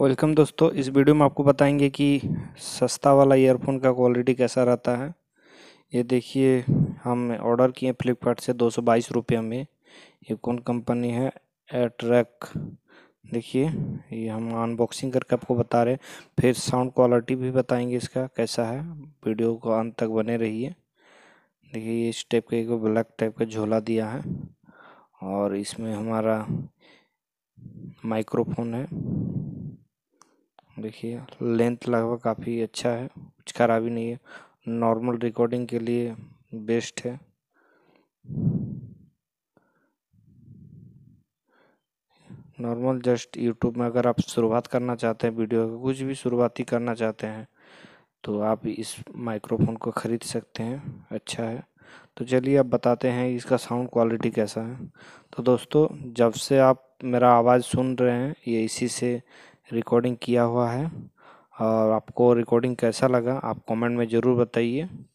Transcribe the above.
welcome दोस्तों इस video में आपको बताएंगे कि सस्ता वाला ईयरफोन का क्वालिटी कैसा रहता है ये देखिए हम ऑर्डर किए फ्लिपकार्ट से दो सौ बाईस रुपये में ये कौन कंपनी है एट्रैक देखिए ये हम अनबॉक्सिंग करके आपको बता रहे हैं फिर साउंड क्वालिटी भी बताएंगे इसका कैसा है वीडियो को अंत तक बने रहिए देखिए ये इस टाइप का एक ब्लैक टाइप का झोला दिया है और इसमें हमारा माइक्रोफोन है देखिए लेंथ लगभग काफ़ी अच्छा है कुछ खराबी नहीं है नॉर्मल रिकॉर्डिंग के लिए बेस्ट है नॉर्मल जस्ट यूट्यूब में अगर आप शुरुआत करना चाहते हैं वीडियो का कुछ भी शुरुआती करना चाहते हैं तो आप इस माइक्रोफोन को ख़रीद सकते हैं अच्छा है तो चलिए आप बताते हैं इसका साउंड क्वालिटी कैसा है तो दोस्तों जब से आप मेरा आवाज़ सुन रहे हैं ये इसी से रिकॉर्डिंग किया हुआ है और आपको रिकॉर्डिंग कैसा लगा आप कमेंट में ज़रूर बताइए